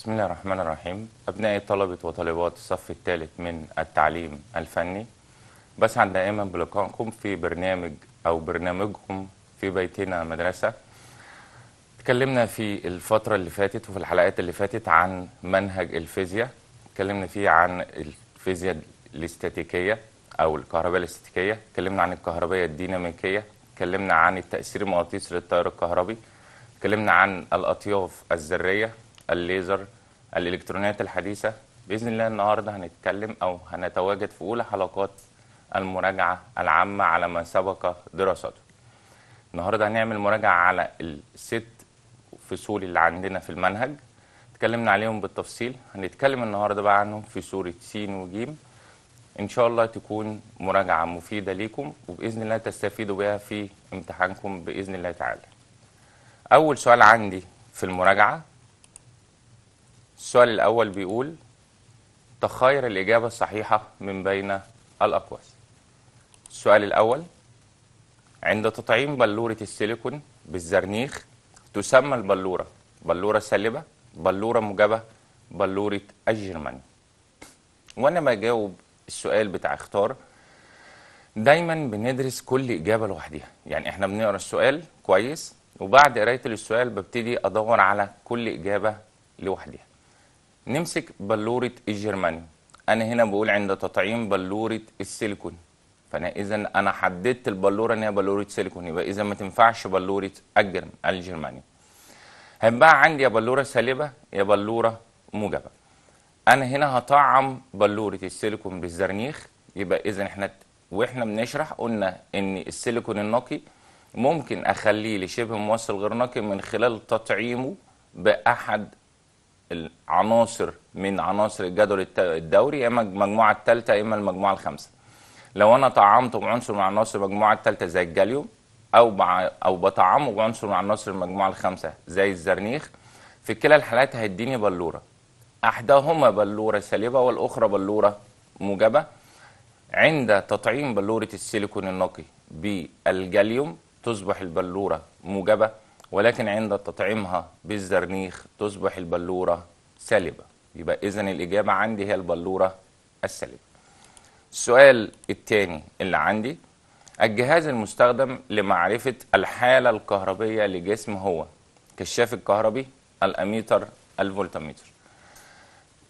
بسم الله الرحمن الرحيم أبنائي طلبة وطالبات الصف الثالث من التعليم الفني بسعد دائما بلقائكم في برنامج أو برنامجكم في بيتنا مدرسة تكلمنا في الفترة اللي فاتت وفي الحلقات اللي فاتت عن منهج الفيزياء تكلمنا فيه عن الفيزياء الاستاتيكية أو الكهرباء الاستاتيكية تكلمنا عن الكهرباء الديناميكية تكلمنا عن التأثير المغناطيسي للتيار الكهربي تكلمنا عن الأطياف الذرية الليزر الالكترونيات الحديثه باذن الله النهارده هنتكلم او هنتواجد في اولى حلقات المراجعه العامه على ما سبق دراسته. النهارده هنعمل مراجعه على الست فصول اللي عندنا في المنهج اتكلمنا عليهم بالتفصيل هنتكلم النهارده بقى عنهم في سوره س وج ان شاء الله تكون مراجعه مفيده ليكم وباذن الله تستفيدوا بها في امتحانكم باذن الله تعالى. اول سؤال عندي في المراجعه السؤال الأول بيقول تخير الإجابة الصحيحة من بين الأقواس السؤال الأول عند تطعيم بلورة السيليكون بالزرنيخ تسمى البلورة بلورة سالبة بلورة موجبة بلورة الجرماني وأنا ما أجاوب السؤال بتاع اختار دايما بندرس كل إجابة لوحدها يعني إحنا بنقرأ السؤال كويس وبعد قراية السؤال ببتدي أدور على كل إجابة لوحدها نمسك بلوره الجرمانيوم انا هنا بقول عند تطعيم بلوره السيليكون فانا اذا انا حددت البلوره ان هي بلوره سيليكون يبقى اذا ما تنفعش بلوره الجرماني الجرمانيوم هيبقى عندي يا بلوره سالبه يا بلوره موجبه انا هنا هطعم بلوره السيليكون بالزرنيخ يبقى اذا احنا واحنا بنشرح قلنا ان السيليكون النقي ممكن اخليه لشبه موصل غير نقي من خلال تطعيمه باحد العناصر من عناصر الجدول الدوري يا اما المجموعه الثالثه يا اما المجموعه الخامسه لو انا طعمته بعنصر من عناصر المجموعه الثالثه زي الجاليوم او مع او بطعمه بعنصر من عناصر المجموعه الخامسه زي الزرنيخ في كلا الحالات هيديني بلوره احداهما بلوره سالبه والاخرى بلوره موجبه عند تطعيم بلوره السيليكون النقي بالجاليوم تصبح البلوره موجبه ولكن عند تطعيمها بالزرنيخ تصبح البلورة سالبة يبقى إذا الإجابة عندي هي البلورة السالبة السؤال الثاني اللي عندي الجهاز المستخدم لمعرفة الحالة الكهربية لجسم هو كشاف الكهربي الأميتر الفولتميتر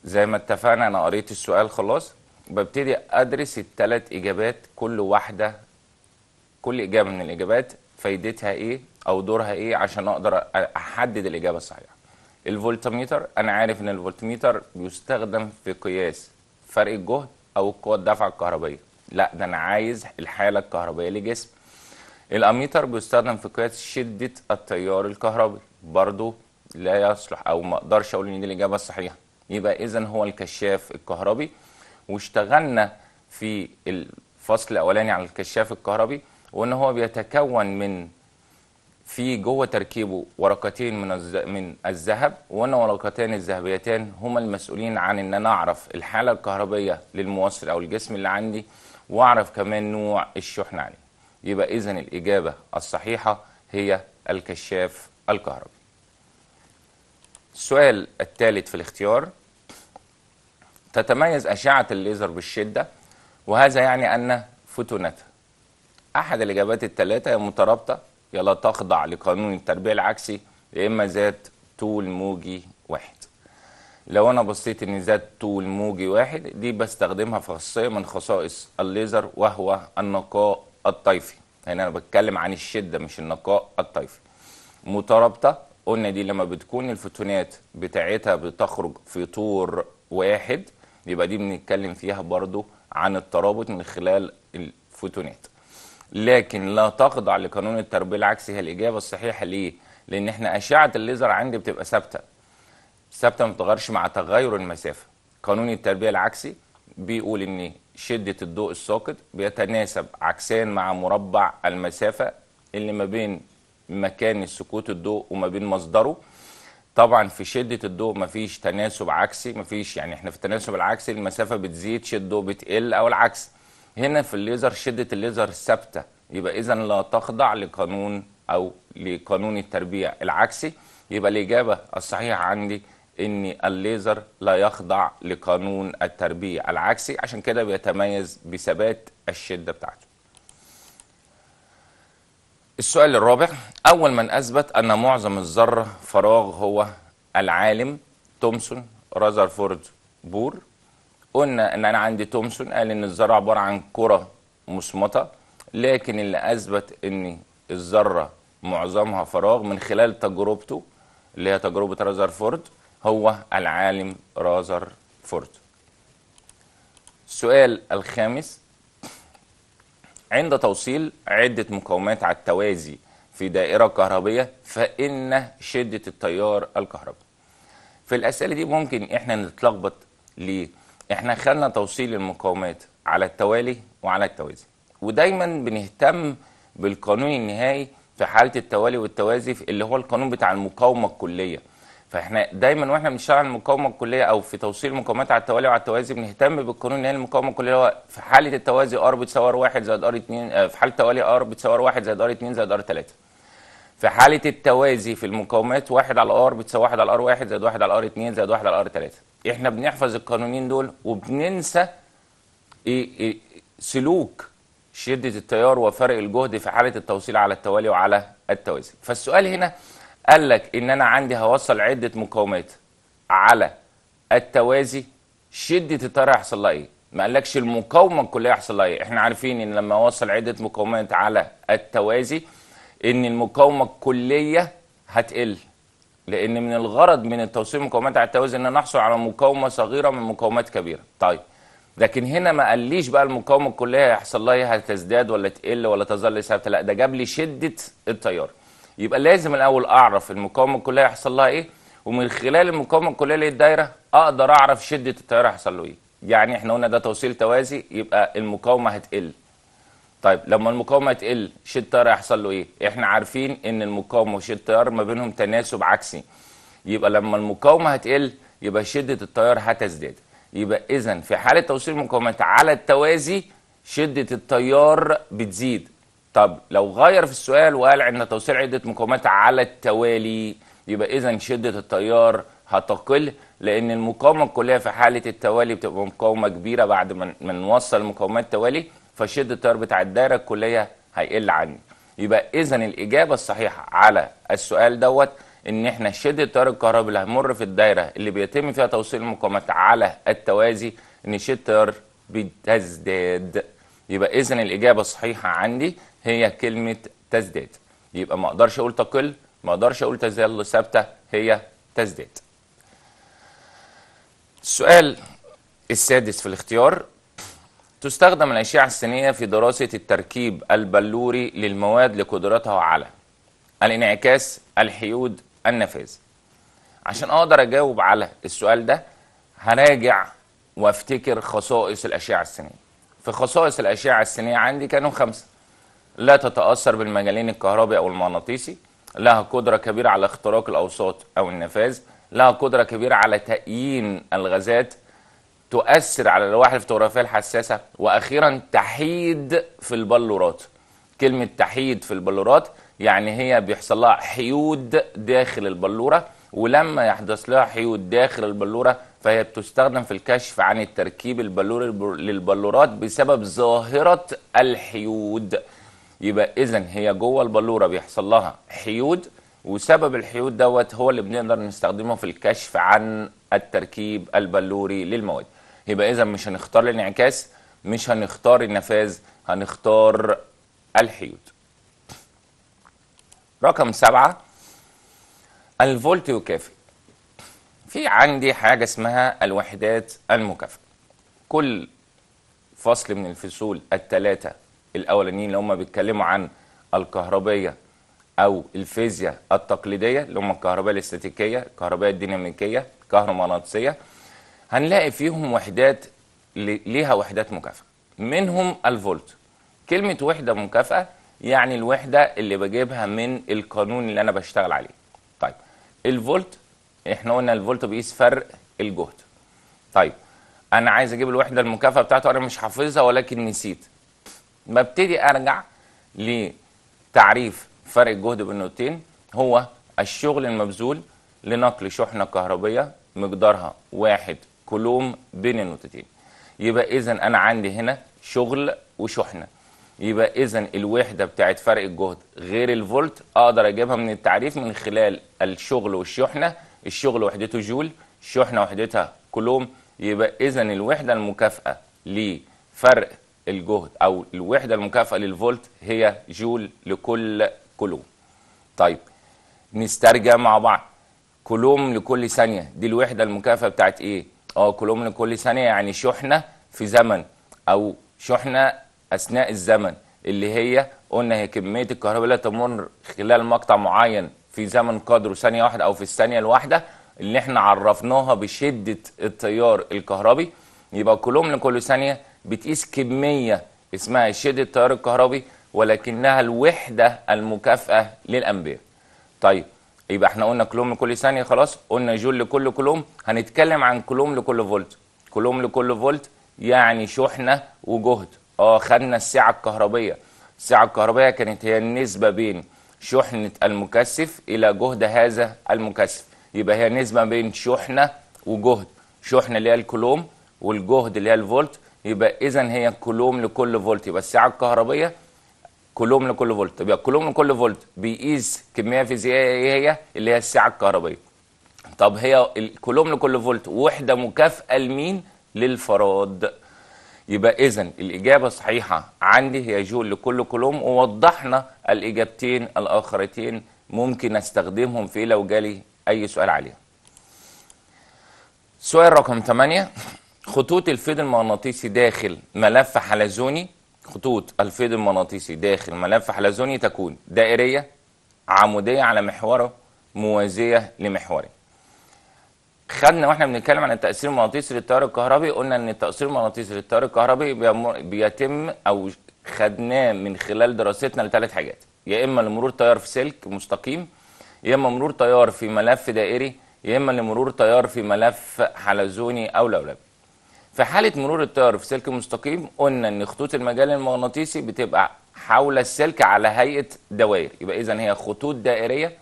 زي ما اتفقنا أنا قريت السؤال خلاص ببتدي أدرس الثلاث إجابات كل واحدة كل إجابة من الإجابات فايدتها إيه او دورها ايه عشان اقدر احدد الاجابه الصحيحه الفولتميتر انا عارف ان الفولتميتر بيستخدم في قياس فرق الجهد او قوه الدفعه الكهربائيه لا ده انا عايز الحاله الكهربائيه لجسم الاميتر بيستخدم في قياس شده التيار الكهربي برضه لا يصلح او ما اقدرش اقول ان دي الاجابه الصحيحه يبقى اذا هو الكشاف الكهربي واشتغلنا في الفصل الاولاني على الكشاف الكهربي وان هو بيتكون من في جوه تركيبه ورقتين من من الذهب وانا ورقتين الذهبيتان هما المسؤولين عن ان انا اعرف الحاله الكهربيه للموصل او الجسم اللي عندي واعرف كمان نوع الشحن عليه يبقى اذا الاجابه الصحيحه هي الكشاف الكهربي السؤال الثالث في الاختيار تتميز اشعه الليزر بالشده وهذا يعني ان فوتوناتها احد الاجابات الثلاثه مترابطه يا لا تخضع لقانون التربيه العكسي يا اما ذات طول موجي واحد لو انا بصيت ان ذات طول موجي واحد دي بستخدمها في خاصيه من خصائص الليزر وهو النقاء الطيفي هنا يعني انا بتكلم عن الشده مش النقاء الطيفي مترابطه قلنا دي لما بتكون الفوتونات بتاعتها بتخرج في طور واحد يبقى دي بنتكلم فيها برضو عن الترابط من خلال الفوتونات لكن لا تخضع لقانون التربيه العكسي هي الاجابه الصحيحه ليه؟ لان احنا اشعه الليزر عندي بتبقى ثابته ثابته ما بتتغيرش مع تغير المسافه قانون التربيه العكسي بيقول ان شده الضوء الساقط بيتناسب عكسان مع مربع المسافه اللي ما بين مكان سكوت الضوء وما بين مصدره طبعا في شده الضوء مفيش تناسب عكسي مفيش يعني احنا في التناسب العكسي المسافه بتزيد شده الضوء بتقل او العكس هنا في الليزر شده الليزر ثابته يبقى اذا لا تخضع لقانون او لقانون التربيع العكسي يبقى الاجابه الصحيحه عندي ان الليزر لا يخضع لقانون التربيع العكسي عشان كده بيتميز بثبات الشده بتاعته السؤال الرابع أول من أثبت أن معظم الذرة فراغ هو العالم تومسون رازرفورد بور قلنا ان انا عندي تومسون قال ان الذره عباره عن كره مسمطه لكن اللي اثبت ان الذره معظمها فراغ من خلال تجربته اللي هي تجربه رازرفورد هو العالم رازرفورد السؤال الخامس عند توصيل عده مقاومات على التوازي في دائره كهربيه فان شده التيار الكهربي في الاسئله دي ممكن احنا نتلخبط ليه احنا خدنا توصيل المقاومات على التوالي وعلى التوازي ودايما بنهتم بالقانون النهائي في حاله التوالي والتوازي اللي هو القانون بتاع المقاومه الكليه فاحنا دايما واحنا بنشتغل على المقاومه الكليه او في توصيل المقاومات على التوالي وعلى التوازي بنهتم بالقانون النهائي للمقاومه الكليه هو في حاله التوازي ار بتساوي واحد زائد ار 2 آه، في حاله التوالي ار بتساوي واحد زائد ار 2 زائد ار 3 في حاله التوازي في المقاومات 1 على ار بتساوي 1 على ار 1 زائد واحد على ار 2 زائد واحد على ار 3 احنا بنحفظ القانونين دول وبننسى إيه، إيه، سلوك شده التيار وفرق الجهد في حاله التوصيل على التوالي وعلى التوازي فالسؤال هنا قال لك ان انا عندي هوصل عده مقاومات على التوازي شده التيار هيحصل لها ايه ما قالكش المقاومه الكليه هيحصل لها ايه احنا عارفين ان لما اوصل عده مقاومات على التوازي ان المقاومه الكليه هتقل لان من الغرض من التوصيل المقاومات على التوازي ان انا احصل على مقاومه صغيره من مقاومات كبيره طيب لكن هنا ما قاليش بقى المقاومه الكليه هيحصل لها ايه هتزداد ولا تقل ولا تظل ثابته لا ده جاب لي شده التيار يبقى لازم الاول اعرف المقاومه الكليه هيحصل لها ايه ومن خلال المقاومه الكليه للدايره اقدر اعرف شده التيار هيحصل له ايه يعني احنا قلنا ده توصيل توازي يبقى المقاومه هتقل طيب لما المقاومه تقل شد التيار هيحصل له ايه؟ احنا عارفين ان المقاومه وشد التيار ما بينهم تناسب عكسي يبقى لما المقاومه هتقل يبقى شده التيار هتزداد يبقى اذا في حاله توصيل المقاومات على التوازي شده التيار بتزيد طب لو غير في السؤال وقال ان توصيل عده مقاومات على التوالي يبقى اذا شده التيار هتقل لان المقاومه الكليه في حاله التوالي بتبقى مقاومه كبيره بعد ما نوصل مقاومات توالي فشد التيار بتاع الدايره الكليه هيقل عني يبقى اذا الاجابه الصحيحه على السؤال دوت ان احنا شده التيار الكهربي اللي هيمر في الدايره اللي بيتم فيها توصيل المقاومات على التوازي ان شده التيار بتزداد يبقى اذا الاجابه الصحيحه عندي هي كلمه تزداد يبقى ما اقدرش اقول تقل ما اقدرش اقول تزال ثابته هي تزداد السؤال السادس في الاختيار تستخدم الأشعة السينية في دراسة التركيب البلوري للمواد لقدرتها على الانعكاس الحيود النفاذ عشان أقدر أجاوب على السؤال ده هراجع وافتكر خصائص الأشعة السينية في خصائص الأشعة السينية عندي كانوا خمسة لا تتأثر بالمجالين الكهربي أو المغناطيسي لها قدرة كبيرة على اختراق الأوساط أو النفاذ لها قدرة كبيرة على تأيين الغازات تؤثر على اللوائح الفوتوغرافيه الحساسه واخيرا تحيد في البلورات كلمه تحيد في البلورات يعني هي بيحصل لها حيود داخل البلوره ولما يحدث لها حيود داخل البلوره فهي بتستخدم في الكشف عن التركيب البلوري للبلورات بسبب ظاهره الحيود يبقى اذا هي جوه البلوره بيحصل لها حيود وسبب الحيود دوت هو اللي بنقدر نستخدمه في الكشف عن التركيب البلوري للمواد يبقى اذا مش هنختار الانعكاس مش هنختار النفاذ هنختار الحيود رقم سبعة الفولت يكافئ في عندي حاجة اسمها الوحدات المكافئة كل فصل من الفصول الثلاثة الأولانيين اللي هم بيتكلموا عن الكهربية أو الفيزياء التقليدية اللي هم الكهرباء الاستاتيكية الكهرباء الديناميكية الكهرومغناطيسية هنلاقي فيهم وحدات ليها وحدات مكافأة منهم الفولت كلمة وحدة مكافأة يعني الوحدة اللي بجيبها من القانون اللي أنا بشتغل عليه طيب الفولت احنا قلنا الفولت بيقيس فرق الجهد طيب أنا عايز أجيب الوحدة المكافأة بتاعته أنا مش حافظها ولكن نسيت ببتدي أرجع لتعريف فرق الجهد بالنقطتين هو الشغل المبذول لنقل شحنة كهربية مقدارها واحد كلهم بين النقطتين يبقى اذا انا عندي هنا شغل وشحنه يبقى اذا الوحده بتاعت فرق الجهد غير الفولت اقدر اجيبها من التعريف من خلال الشغل والشحنه الشغل وحدته جول الشحنه وحدتها كولوم يبقى اذا الوحده المكافئه لفرق الجهد او الوحده المكافئه للفولت هي جول لكل كولوم طيب نسترجع مع بعض كولوم لكل ثانيه دي الوحده المكافئه بتاعت ايه اه كل يوم كل ثانيه يعني شحنه في زمن او شحنه اثناء الزمن اللي هي قلنا هي كميه الكهرباء اللي تمر خلال مقطع معين في زمن قدره ثانيه واحده او في الثانيه الواحده اللي احنا عرفناها بشده التيار الكهربي يبقى كلهم لكل ثانيه بتقيس كميه اسمها شده التيار الكهربي ولكنها الوحده المكافئه للامبير. طيب يبقى احنا قلنا كلوم لكل ثانيه خلاص قلنا جول لكل كلوم هنتكلم عن كلوم لكل فولت كلوم لكل فولت يعني شحنه وجهد اه خدنا السعه الكهربيه السعه الكهربيه كانت هي النسبه بين شحنه المكثف الى جهد هذا المكثف يبقى هي نسبه بين شحنه وجهد شحنه اللي هي الكلوم والجهد اللي هي الفولت يبقى اذا هي كلوم لكل فولت يبقى السعه الكهربيه كلهم لكل فولت يبقى كلهم لكل فولت بيقيس كميه فيزيائيه ايه هي اللي هي السعه الكهربائيه طب هي كلهم لكل فولت وحده مكافئه لمين للفراد يبقى اذا الاجابه الصحيحه عندي هي جول لكل كولوم ووضحنا الاجابتين الاخرتين ممكن استخدمهم في لو جالي اي سؤال عليهم سؤال رقم 8 خطوط الفيض المغناطيسي داخل ملف حلزوني خطوط الفيض المغناطيسي داخل ملف حلزوني تكون دائرية عمودية على محوره موازية لمحوره خدنا واحنا بنتكلم عن التأثير المغناطيسي للتيار الكهربي قلنا ان التأثير المغناطيسي للتيار الكهربي بيتم او خدناه من خلال دراستنا لثلاث حاجات يا اما لمرور تيار في سلك مستقيم يا اما مرور تيار في ملف دائري يا اما لمرور تيار في ملف حلزوني او لولبي في حالة مرور التيار في سلك مستقيم قلنا ان خطوط المجال المغناطيسي بتبقى حول السلك على هيئة دوائر يبقى إذا هي خطوط دائرية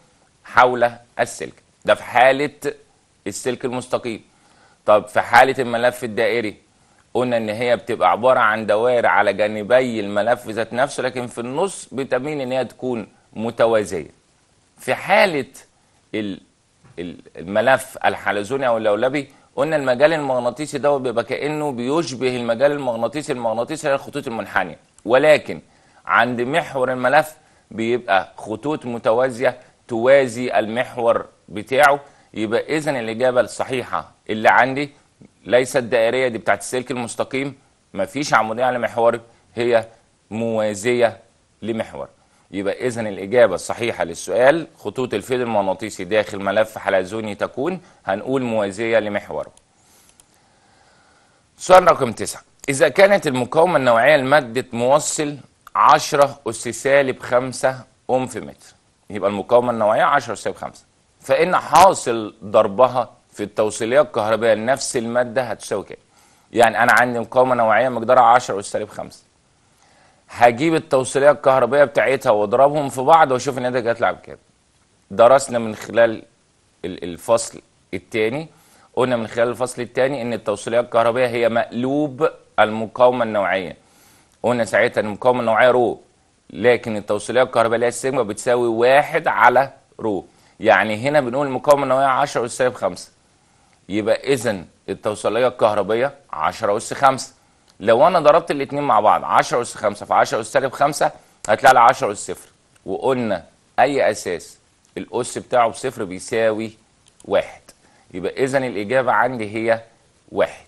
حول السلك ده في حالة السلك المستقيم طب في حالة الملف الدائري قلنا إن هي بتبقى عبارة عن دوائر على جانبي الملف ذات نفسه لكن في النص بتميل إن هي تكون متوازية في حالة الملف الحلزوني أو اللولبي قلنا المجال المغناطيسي دوت بيبقى كانه بيشبه المجال المغناطيسي المغناطيسي الخطوط المنحنيه ولكن عند محور الملف بيبقى خطوط متوازيه توازي المحور بتاعه يبقى اذا الاجابه الصحيحه اللي عندي ليست دائريه دي بتاعت السلك المستقيم مفيش عموديه على محوره هي موازيه لمحور يبقى إذا الإجابة الصحيحة للسؤال خطوط الفيل المغناطيسي داخل ملف حلزوني تكون هنقول موازية لمحوره. سؤال رقم تسعه إذا كانت المقاومة النوعية لمادة موصل 10 أس سالب 5 أم في متر يبقى المقاومة النوعية 10 أس سالب 5 فإن حاصل ضربها في التوصيلية الكهربائية لنفس المادة هتساوي كام؟ يعني أنا عندي مقاومة نوعية مقدارها 10 أس سالب 5 هجيب التوصيليه الكهربائيه بتاعتها واضربهم في بعض واشوف ده هتلعب كام درسنا من خلال الفصل الثاني قلنا من خلال الفصل الثاني ان التوصيليه الكهربائيه هي مقلوب المقاومه النوعيه قلنا ساعتها المقاومه النوعيه رو لكن التوصيليه الكهربائيه اللي هي السيجما بتساوي واحد على رو يعني هنا بنقول المقاومه النوعيه 10 اس 5 يبقى اذا التوصيليه الكهربائيه 10 اس 5 لو انا ضربت الاثنين مع بعض 10 اس 5 في 10 اس سالب 5 هيطلع لي 10 اس 0 وقلنا اي اساس الاس بتاعه بصفر بيساوي واحد يبقى اذا الاجابه عندي هي واحد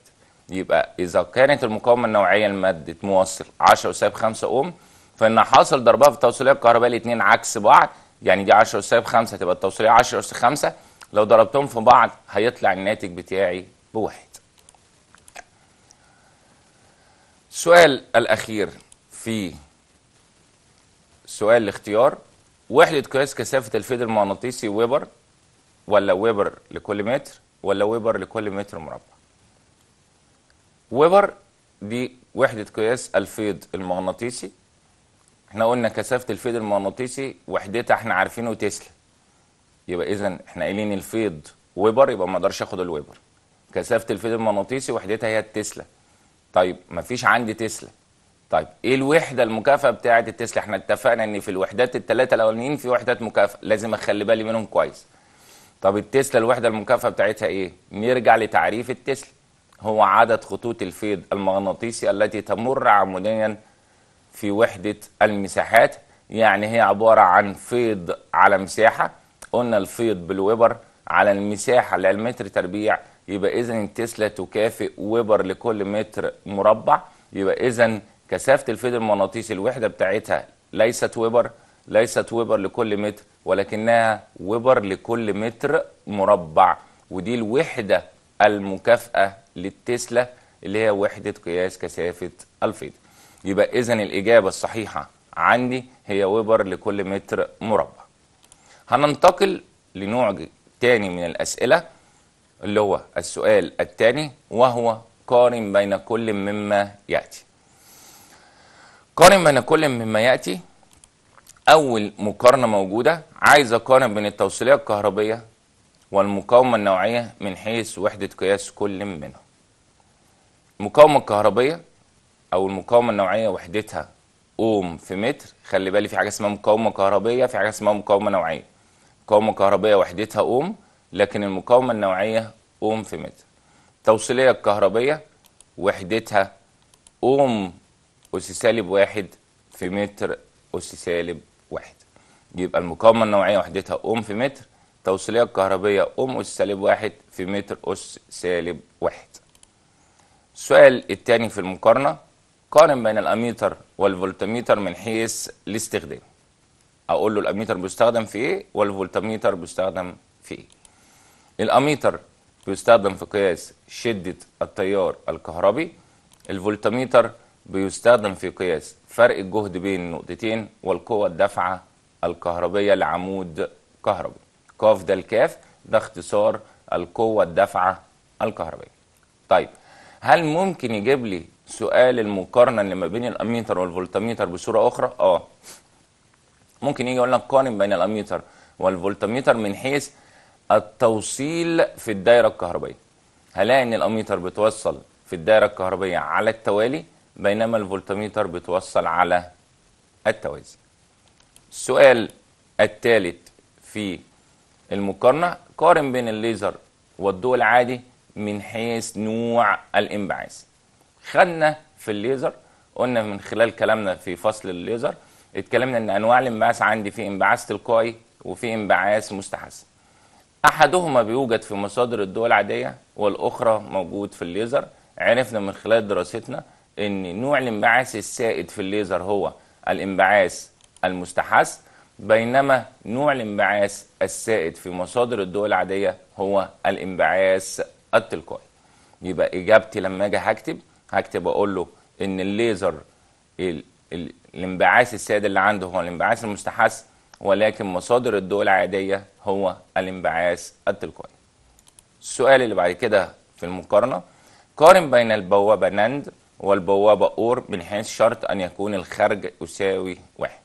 يبقى اذا كانت المقاومه النوعيه لماده موصل 10 اس 5 اوم فان حاصل ضربها في التوصيليه الكهربائيه الاثنين عكس بعض يعني دي 10 اس 5 تبقى التوصيليه 10 اس 5 لو ضربتهم في بعض هيطلع الناتج بتاعي بواحد السؤال الأخير في سؤال الاختيار وحدة قياس كثافة الفيدر المغناطيسي ويبر ولا ويبر لكل متر ولا ويبر لكل متر مربع ويبر دي وحدة قياس الفيض المغناطيسي احنا قلنا كثافة الفيض المغناطيسي وحدتها احنا عارفينه تسلا يبقى اذا احنا قايلين الفيض ويبر يبقى ما اقدرش اخد الويبر كثافة الفيض المغناطيسي وحدتها هي التسلا طيب ما فيش عندي تسلا طيب ايه الوحده المكافاه بتاعه التسلا احنا اتفقنا ان في الوحدات الثلاثه الاولانيين في وحدات مكافاه لازم اخلي بالي منهم كويس طب التسلا الوحده المكافاه بتاعتها ايه نرجع لتعريف التسلا هو عدد خطوط الفيض المغناطيسي التي تمر عموديا في وحده المساحات يعني هي عباره عن فيض على مساحه قلنا الفيض بالويبر على المساحه اللي المتر تربيع يبقى إذا تسلا تكافئ ويبر لكل متر مربع يبقى إذا كثافة الفيد المغناطيسي الوحدة بتاعتها ليست ويبر ليست ويبر لكل متر ولكنها ويبر لكل متر مربع ودي الوحدة المكافئة للتسلا اللي هي وحدة قياس كثافة الفيض يبقى إذا الإجابة الصحيحة عندي هي ويبر لكل متر مربع هننتقل لنوع تاني من الأسئلة اللي هو السؤال الثاني وهو قارن بين كل مما يأتي قارن بين كل مما يأتي أول مقارنة موجودة عايز أقارن بين التوصيلية الكهربية والمقاومة النوعية من حيث وحدة قياس كل منهم المقاومة الكهربية أو المقاومة النوعية وحدتها أوم في متر خلي بالي في حاجة اسمها مقاومة كهربية في حاجة اسمها مقاومة نوعية مقاومة كهربية وحدتها أوم لكن المقاومة النوعية أوم في متر توصيلية الكهربية وحدتها أوم أس سالب واحد في متر أس سالب واحد يبقى المقاومة النوعية وحدتها أوم في متر توصيلية الكهربية أوم أس سالب واحد في متر أس سالب واحد السؤال الثاني في المقارنة قارن بين الأميتر والفولتميتر من حيث الاستخدام أقول له الأميتر بيستخدم في إيه والفولتميتر بيستخدم في إيه الاميتر بيستخدم في قياس شدة التيار الكهربي الفولتميتر بيستخدم في قياس فرق الجهد بين النقطتين والقوة الدافعة الكهربية لعمود كهربي كاف ده الكاف ده اختصار القوة الدافعة الكهربية طيب هل ممكن يجيب لي سؤال المقارنة اللي ما بين الأميتر والفولتميتر بصورة أخرى؟ آه ممكن يجي يقول لك قارن بين الأميتر والفولتميتر من حيث التوصيل في الدائرة الكهربائية هلاقي ان الاميتر بتوصل في الدائرة الكهربائية على التوالي بينما الفولتميتر بتوصل على التوازي السؤال الثالث في المقارنة قارن بين الليزر والضوء العادي من حيث نوع الانبعاث خدنا في الليزر قلنا من خلال كلامنا في فصل الليزر اتكلمنا ان انواع الانبعاث عندي في انبعاث تلقائي وفي انبعاث مستحث احدهما بيوجد في مصادر الدول العاديه والاخرى موجود في الليزر عرفنا من خلال دراستنا ان نوع الانبعاث السائد في الليزر هو الانبعاث المستحث بينما نوع الانبعاث السائد في مصادر الدول العاديه هو الانبعاث التلقائي يبقى اجابتي لما اجي هكتب هكتب اقول له ان الليزر الانبعاث السائد اللي عنده هو الانبعاث المستحث ولكن مصادر الضوء العادية هو الانبعاث التلقائي السؤال اللي بعد كده في المقارنة قارن بين البوابة ناند والبوابة أور من حيث شرط أن يكون الخرج يساوي واحد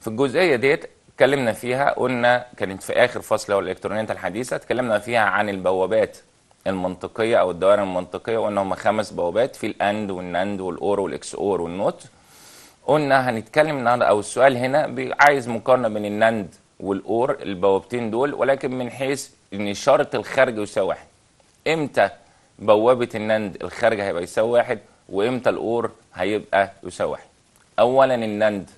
في الجزئية ديت اتكلمنا فيها قلنا كانت في آخر فصل الإلكترونيات الحديثة اتكلمنا فيها عن البوابات المنطقية أو الدوائر المنطقية وإن هم خمس بوابات في الأند والناند والأور والإكس أور والنوت قلنا هنتكلم النهارده او السؤال هنا عايز مقارنه بين النند والاور البوابتين دول ولكن من حيث ان شرط الخارج يساوي واحد امتى بوابه النند الخارج هيبقى يساوي واحد وامتى الاور هيبقى يساوي واحد اولا النند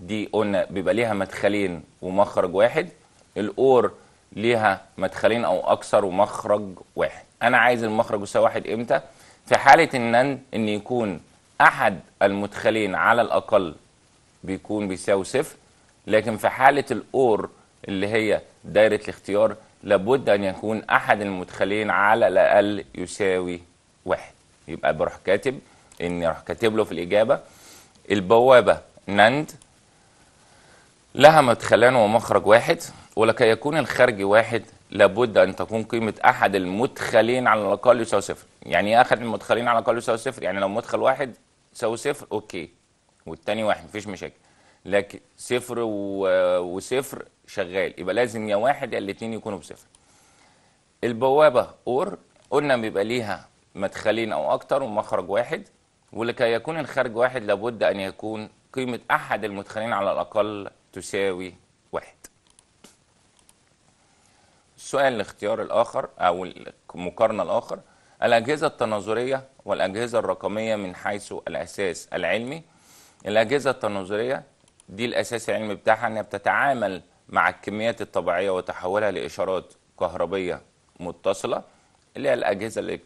دي قلنا بيبقى ليها مدخلين ومخرج واحد الاور ليها مدخلين او اكثر ومخرج واحد انا عايز المخرج يساوي واحد امتى في حاله النند ان يكون احد المدخلين على الاقل بيكون بيساوي صفر لكن في حاله الاور اللي هي دايره الاختيار لابد ان يكون احد المدخلين على الاقل يساوي واحد يبقى بروح كاتب اني راح كاتب له في الاجابه البوابه نند لها مدخلان ومخرج واحد ولكي يكون الخارجي واحد لابد ان تكون قيمه احد المدخلين على الاقل يساوي صفر يعني ايه احد المدخلين على الاقل يساوي صفر يعني لو مدخل واحد تساوي صفر اوكي والتاني واحد مفيش مشاكل لكن صفر وصفر شغال يبقى لازم يا واحد يا الاتنين يكونوا بصفر البوابه اور قلنا بيبقى ليها مدخلين او اكتر ومخرج واحد ولكي يكون الخارج واحد لابد ان يكون قيمه احد المدخلين على الاقل تساوي واحد السؤال الاختيار الاخر او المقارنه الاخر الأجهزة التناظرية والأجهزة الرقمية من حيث الأساس العلمي الأجهزة التناظرية دي الأساس العلمي بتاعها إنها بتتعامل مع الكميات الطبيعية وتحولها لإشارات كهربية متصلة اللي هي الأجهزة ال ال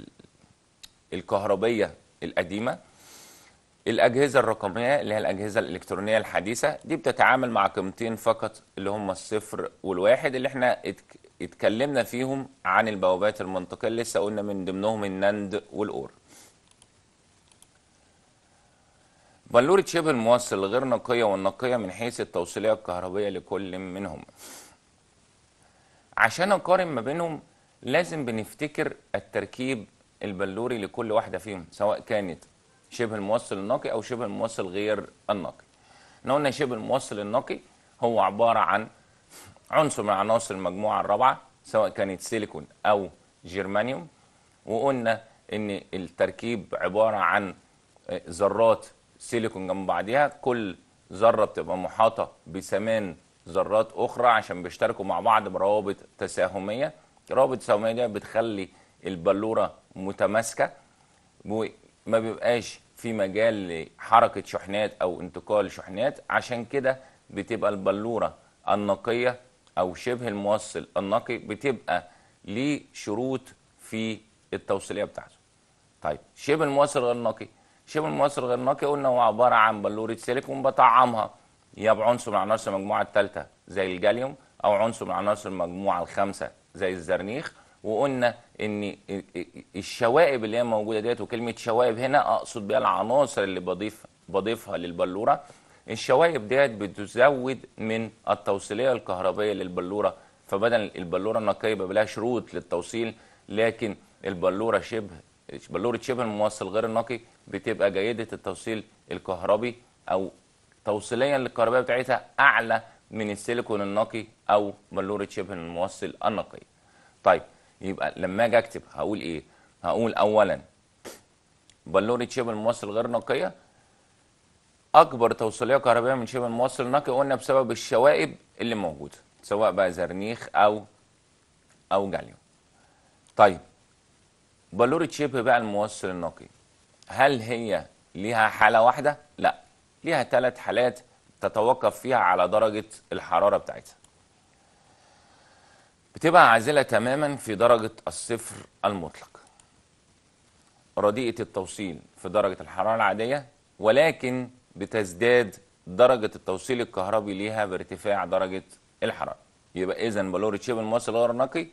ال الكهربية القديمة الأجهزة الرقمية اللي هي الأجهزة الإلكترونية الحديثة دي بتتعامل مع قيمتين فقط اللي هم الصفر والواحد اللي احنا اتكلمنا فيهم عن البوابات المنطقية اللي لسه قلنا من ضمنهم النند والأور بلورة شبه الموصل غير نقية والنقية من حيث التوصيلية الكهربية لكل منهم عشان أقارن ما بينهم لازم بنفتكر التركيب البلوري لكل واحدة فيهم سواء كانت شبه الموصل النقي أو شبه الموصل غير النقي احنا قلنا شبه الموصل النقي هو عبارة عن عنصر من عناصر المجموعه الرابعه سواء كانت سيليكون او جيرمانيوم وقلنا ان التركيب عباره عن آه، ذرات سيليكون جنب بعضيها كل ذره بتبقى محاطه بثمان ذرات اخرى عشان بيشتركوا مع بعض بروابط تساهميه روابط تساهميه دي بتخلي البلوره متماسكه وما بيبقاش في مجال لحركه شحنات او انتقال شحنات عشان كده بتبقى البلوره النقيه او شبه الموصل النقي بتبقى ليه شروط في التوصيليه بتاعته طيب شبه الموصل غير النقي شبه الموصل غير النقي قلنا هو عباره عن بلوره سيليكون بطعمها يا بعنصر من عناصر المجموعه الثالثه زي الجاليوم او عنصر من عناصر المجموعه الخامسه زي الزرنيخ وقلنا ان الشوائب اللي هي موجوده ديت وكلمه شوائب هنا اقصد بيها العناصر اللي بضيف بضيفها للبلوره الشوايب ديت بتزود من التوصيليه الكهربائيه للبلوره فبدل البلوره النقيه يبقى لها شروط للتوصيل لكن البلوره شبه بلوره شبه الموصل غير النقي بتبقى جيده التوصيل الكهربي او توصيليا للكهرباء بتاعتها اعلى من السيليكون النقي او بلوره شبه الموصل النقي. طيب يبقى لما اجي اكتب هقول ايه؟ هقول اولا بلوره شبه الموصل غير نقيه اكبر توصيليه كهربائيه من شبه الموصل النقي قلنا بسبب الشوائب اللي موجوده سواء بقى زرنيخ او او جاليوم طيب بلورة شبه بقى الموصل النقي هل هي ليها حاله واحده لا ليها ثلاث حالات تتوقف فيها على درجه الحراره بتاعتها بتبقى عازله تماما في درجه الصفر المطلق رديئه التوصيل في درجه الحراره العاديه ولكن بتزداد درجة التوصيل الكهربي ليها بارتفاع درجة الحرارة يبقى إذا بلور تشيب الموصل غير نقي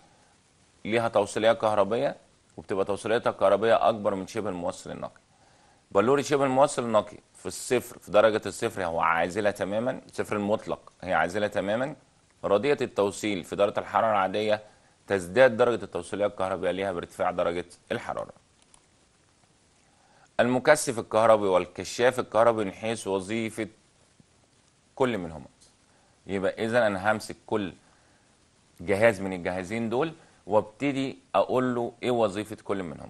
ليها توصيلية كهربية وبتبقى توصيليتها الكهربية أكبر من شبه الموصل النقي بلوري شبه الموصل النقي في الصفر في درجة الصفر هو عازلة تماما الصفر المطلق هي عازلة تماما راضية التوصيل في درجة الحرارة العادية تزداد درجة التوصيلية الكهربية ليها بارتفاع درجة الحرارة المكثف الكهربي والكشاف الكهربي من حيث وظيفه كل منهما يبقى اذا انا همسك كل جهاز من الجهازين دول وابتدي اقول له ايه وظيفه كل منهم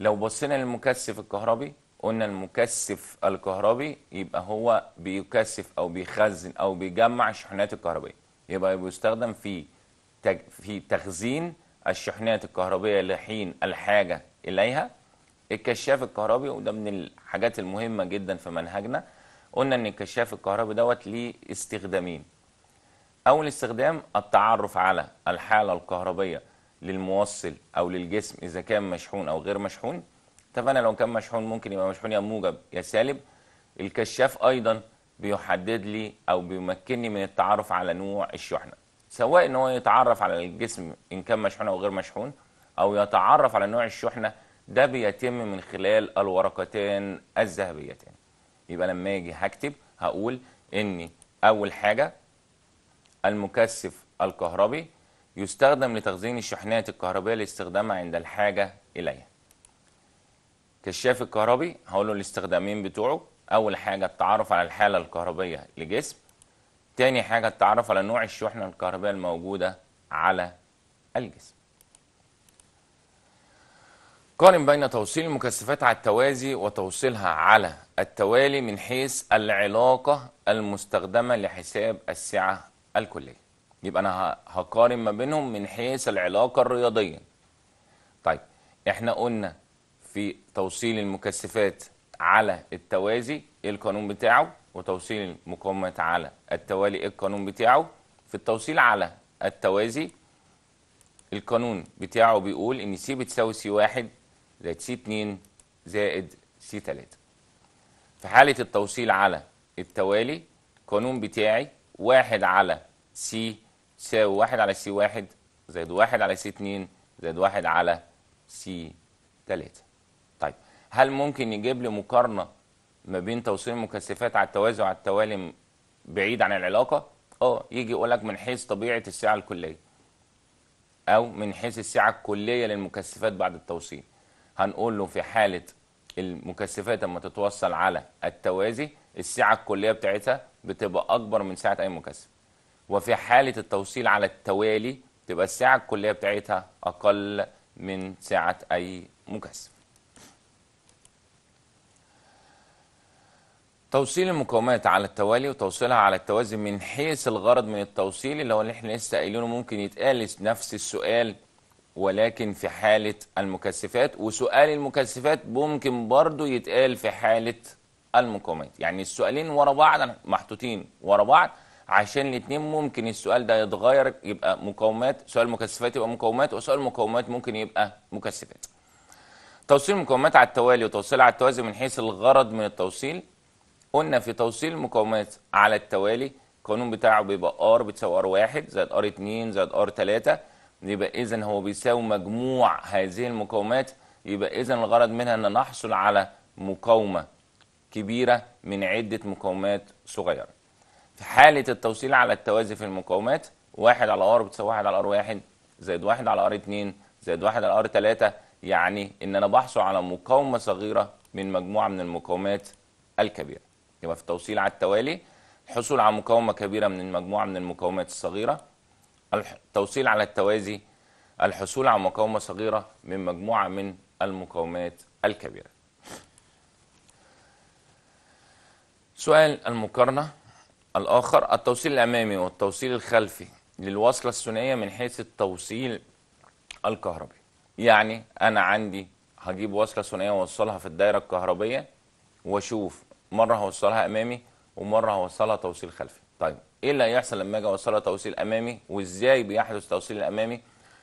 لو بصينا للمكثف الكهربي قلنا المكثف الكهربي يبقى هو بيكثف او بيخزن او بيجمع الشحنات الكهربيه يبقى بيستخدم في في تخزين الشحنات الكهربيه لحين الحاجه اليها الكشاف الكهربي وده من الحاجات المهمه جدا في منهجنا قلنا ان الكشاف الكهربي دوت ليه استخدامين اول استخدام التعرف على الحاله الكهربيه للموصل او للجسم اذا كان مشحون او غير مشحون اتفقنا لو كان مشحون ممكن يبقى مشحون يا موجب يا سالب الكشاف ايضا بيحدد لي او بيمكنني من التعرف على نوع الشحنه سواء ان هو يتعرف على الجسم ان كان مشحون او غير مشحون او يتعرف على نوع الشحنه ده بيتم من خلال الورقتين الذهبيتين يبقى لما اجي هكتب هقول ان اول حاجه المكثف الكهربي يستخدم لتخزين الشحنات الكهربيه لاستخدامها عند الحاجه اليها كشاف الكهربي هقول له الاستخدامين بتوعه اول حاجه التعرف على الحاله الكهربيه لجسم تاني حاجه التعرف على نوع الشحنه الكهربيه الموجوده على الجسم قارن بين توصيل المكثفات على التوازي وتوصيلها على التوالي من حيث العلاقة المستخدمة لحساب السعة الكلية يبقى أنا هقارن ما بينهم من حيث العلاقة الرياضية طيب احنا قلنا في توصيل المكثفات على التوازي ايه القانون بتاعه وتوصيل المقاومات على التوالي ايه القانون بتاعه في التوصيل على التوازي القانون بتاعه بيقول ان سي بتساوي سي واحد زائد سي 2 زائد سي 3 في حالة التوصيل على التوالي القانون بتاعي 1 على سي تساوي 1 على سي 1 زائد 1 على سي 2 زائد 1 على سي 3 طيب هل ممكن يجيب لي مقارنة ما بين توصيل المكثفات على التوازي وعلى التوالي بعيد عن العلاقة؟ اه يجي يقول لك من حيث طبيعة السعة الكلية أو من حيث السعة الكلية للمكثفات بعد التوصيل هنقول له في حالة المكثفات لما تتوصل على التوازي السعة الكلية بتاعتها بتبقى أكبر من سعة أي مكثف وفي حالة التوصيل على التوالي تبقى السعة الكلية بتاعتها أقل من سعة أي مكثف توصيل المقاومات على التوالي وتوصيلها على التوازي من حيث الغرض من التوصيل اللي هو اللي احنا لسه قايلينه ممكن يتقال نفس السؤال ولكن في حالة المكثفات وسؤال المكثفات ممكن برضو يتقال في حالة المقاومات يعني السؤالين ورا بعض محطوطين ورا بعض عشان الاثنين ممكن السؤال ده يتغير يبقى مقاومات سؤال مكثفات يبقى مقاومات وسؤال مقاومات ممكن يبقى مكثفات توصيل المقاومات على التوالي وتوصيل على التوازي من حيث الغرض من التوصيل قلنا في توصيل المقاومات على التوالي القانون بتاعه بيبقى ار بتساوي ار واحد زائد ار اتنين زائد ار تلاته يبقى اذا هو بيساوي مجموع هذه المقاومات يبقى اذا الغرض منها ان نحصل على مقاومه كبيره من عده مقاومات صغيره في حاله التوصيل على التوازي في المقاومات 1 على ار بتساوي 1 على ار 1 زائد 1 على ار 2 زائد 1 على ار 3 يعني ان انا بحصل على مقاومه صغيره من مجموعه من المقاومات الكبيره يبقى في التوصيل على التوالي الحصول على مقاومه كبيره من مجموعه من المقاومات الصغيره التوصيل على التوازي الحصول على مقاومة صغيرة من مجموعة من المقاومات الكبيرة سؤال المقارنة الآخر التوصيل الأمامي والتوصيل الخلفي للوصلة الثنائية من حيث التوصيل الكهربي يعني أنا عندي هجيب وصلة ثنائية ووصلها في الدايرة الكهربية وأشوف مرة هوصلها أمامي ومرة هوصلها توصيل خلفي طيب ايه اللي هيحصل لما اجي اوصلها توصيل امامي وازاي بيحدث توصيل الامامي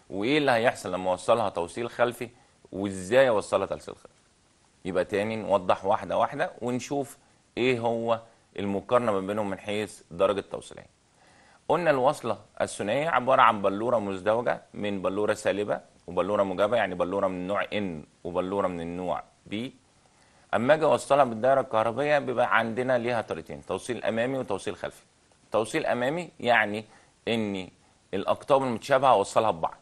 وايه اللي هيحصل لما اوصلها توصيل خلفي وازاي اوصلها توصيل خلفي يبقى تاني نوضح واحده واحده ونشوف ايه هو المقارنه ما بينهم من حيث درجه التوصيليه قلنا الوصله الثنائيه عباره عن بلوره مزدوجه من بلوره سالبه وبلوره موجبه يعني بلوره من النوع ان وبلوره من النوع بي اما اجي اوصلها بالدائره الكهربيه بيبقى عندنا ليها طريقتين توصيل امامي وتوصيل خلفي توصيل امامي يعني ان الاقطاب المتشابهه هوصلها ببعض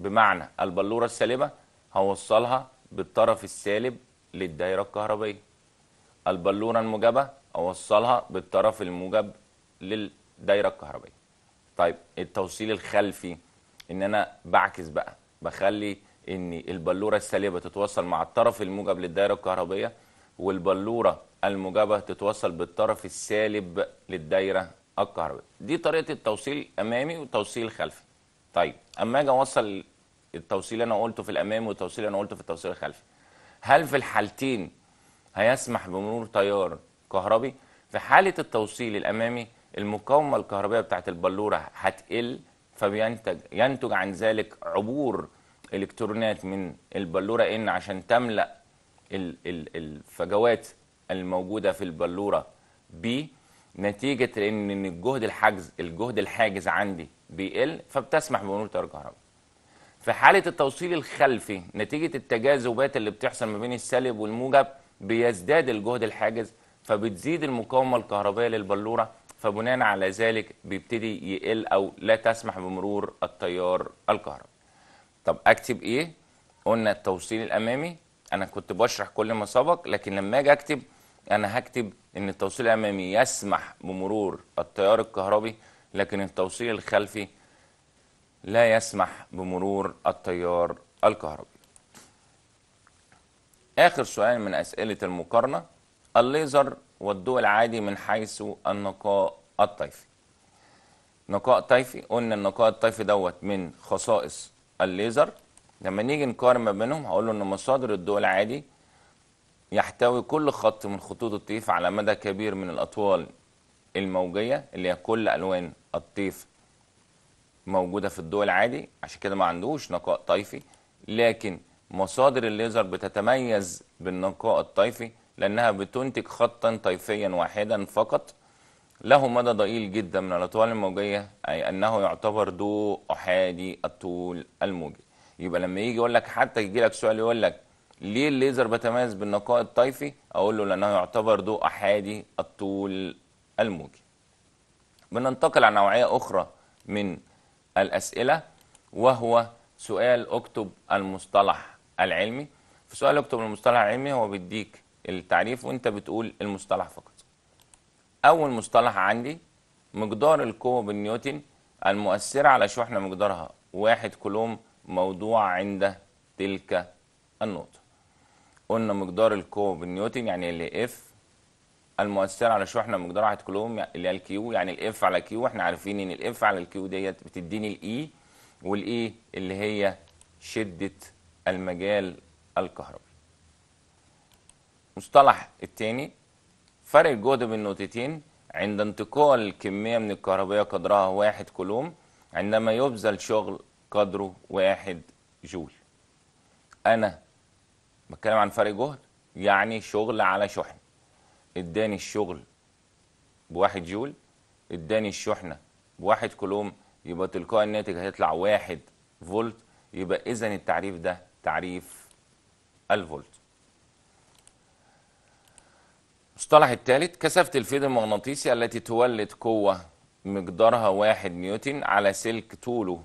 بمعنى البلوره السالبه هوصلها بالطرف السالب للدايره الكهربائيه البلوره الموجبه اوصلها بالطرف الموجب للدايره الكهربائيه طيب التوصيل الخلفي ان انا بعكس بقى بخلي ان البلوره السالبه تتوصل مع الطرف الموجب للدايره الكهربائيه والبلوره الموجبه تتوصل بالطرف السالب للدايره الكهرباء دي طريقه التوصيل امامي وتوصيل خلفي طيب اما اجي اوصل التوصيل انا قلته في الامامي والتوصيل انا قلته في التوصيل الخلفي هل في الحالتين هيسمح بمرور تيار كهربي في حاله التوصيل الامامي المقاومه الكهربائيه بتاعه البلوره هتقل فبينتج ينتج عن ذلك عبور الكترونات من البلوره ان عشان تملا الفجوات الموجوده في البلوره ب نتيجه لان ان الجهد الحجز الجهد الحاجز عندي بيقل فبتسمح بمرور تيار كهرباء في حاله التوصيل الخلفي نتيجه التجاذبات اللي بتحصل ما بين السالب والموجب بيزداد الجهد الحاجز فبتزيد المقاومه الكهربائيه للبلوره فبناء على ذلك بيبتدي يقل او لا تسمح بمرور التيار الكهربائي طب اكتب ايه قلنا التوصيل الامامي انا كنت بشرح كل ما سبق لكن لما اجي اكتب انا هكتب ان التوصيل الامامي يسمح بمرور التيار الكهربي لكن التوصيل الخلفي لا يسمح بمرور التيار الكهربي اخر سؤال من اسئله المقارنه الليزر والضوء العادي من حيث النقاء الطيفي نقاء طيفي قلنا النقاء الطيفي دوت من خصائص الليزر لما نيجي نقارن ما بينهم هقول له ان مصادر الضوء العادي يحتوي كل خط من خطوط الطيف على مدى كبير من الأطوال الموجية اللي هي كل ألوان الطيف موجودة في الضوء العادي عشان كده ما عندوش نقاء طيفي لكن مصادر الليزر بتتميز بالنقاء الطيفي لأنها بتنتج خطا طيفيا واحدا فقط له مدى ضئيل جدا من الأطوال الموجية أي أنه يعتبر ضوء أحادي الطول الموجي يبقى لما يجي يقول لك حتى يجي لك سؤال يقول لك ليه الليزر بتميز بالنقاء الطيفي اقول له لانه يعتبر ضوء احادي الطول الموجي بننتقل على نوعيه اخرى من الاسئله وهو سؤال اكتب المصطلح العلمي في سؤال اكتب المصطلح العلمي هو بيديك التعريف وانت بتقول المصطلح فقط اول مصطلح عندي مقدار القوه بالنيوتن المؤثره على شحنه مقدارها واحد كولوم موضوع عند تلك النقطه قلنا مقدار الكو بالنيوتن يعني اف المؤثره على شحنه مقدار واحد كولوم يعني اللي هي الكيو يعني الاف على كيو احنا عارفين ان الاف على الكيو ديت بتديني الاي e، والاي e اللي هي شده المجال الكهربي المصطلح الثاني فرق الجهد بين النقطتين عند انتقال الكمية من الكهربية قدرها واحد كولوم عندما يبذل شغل قدره واحد جول أنا بتكلم عن فرق جهد يعني شغل على شحن اداني الشغل بواحد جول اداني الشحنه بواحد كولوم يبقى تلقائي الناتج هيطلع واحد فولت يبقى اذا التعريف ده تعريف الفولت المصطلح الثالث كثافه الفيض المغناطيسي التي تولد قوه مقدارها واحد نيوتن على سلك طوله